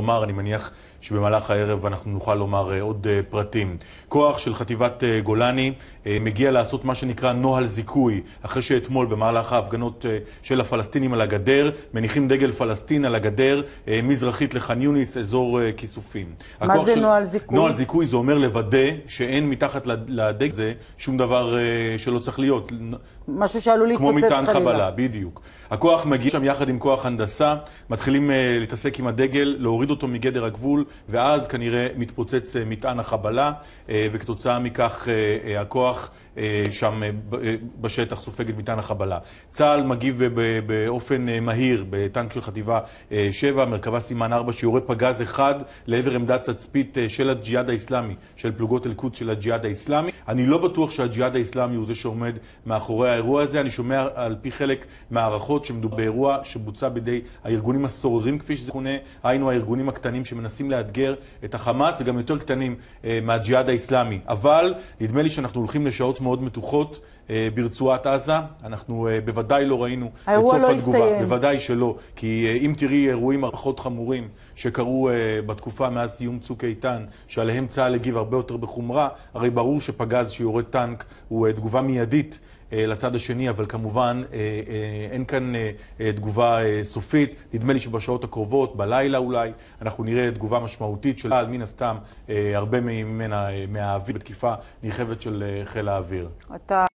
לומר, אני מניח שבמהלך הערב אנחנו נוכל לומר אה, עוד אה, פרטים. כוח של חטיבת אה, גולני מגיע לעשות מה שנקרא נוהל זיכוי, אחרי שאתמול במהלך ההפגנות של הפלסטינים על הגדר, מניחים דגל פלסטין על הגדר מזרחית לח'אן יוניס, אזור כיסופים. מה זה של... נוהל זיכוי? נוהל זיכוי זה אומר לוודא שאין מתחת לדגל הזה שום דבר שלא צריך להיות. משהו שעלול להתפוצץ חלילה. כמו מטען חבלה, בדיוק. הכוח מגיע שם יחד עם כוח הנדסה, מתחילים uh, להתעסק עם הדגל, להוריד מוריד אותו מגדר הגבול, ואז כנראה מתפוצץ אה, מטען החבלה, אה, וכתוצאה מכך אה, הכוח שם בשטח סופג את מטען החבלה. צה"ל מגיב באופן מהיר בטנק של חטיבה 7, מרכבה סימן 4, שיורה פגז אחד לעבר עמדת תצפית של הג'יהאד האיסלאמי, של פלוגות אל-קודס של הג'יהאד האיסלאמי. אני לא בטוח שהג'יהאד האיסלאמי הוא זה שעומד מאחורי האירוע הזה, אני שומע על פי חלק מהערכות שמדובר באירוע שבוצע בידי הארגונים הסוררים, כפי שזה כונה, היינו הארגונים הארגונים הקטנים שמנסים לאתגר את החמאס, וגם יותר קטנים אה, מהג'יהאד האיסלאמי. אבל נדמה לי שאנחנו הולכים לשעות מאוד מתוחות אה, ברצועת עזה. אנחנו אה, בוודאי לא ראינו את סוף לא התגובה. הסתיים. בוודאי שלא. כי אה, אם תראי אירועים מערכות חמורים שקרו אה, בתקופה מאז סיום צוק איתן, שעליהם צה"ל הגיב הרבה יותר בחומרה, הרי ברור שפגז שיורד טנק הוא אה, תגובה מיידית. אה, לצד השני, אבל כמובן אה, אה, אין כאן תגובה סופית. נדמה לי שבשעות הקרובות, בלילה אולי, אנחנו נראה תגובה משמעותית של צה"ל, מן הסתם, הרבה ממנה מהאוויר, בתקיפה נרחבת של חיל האוויר. אתה...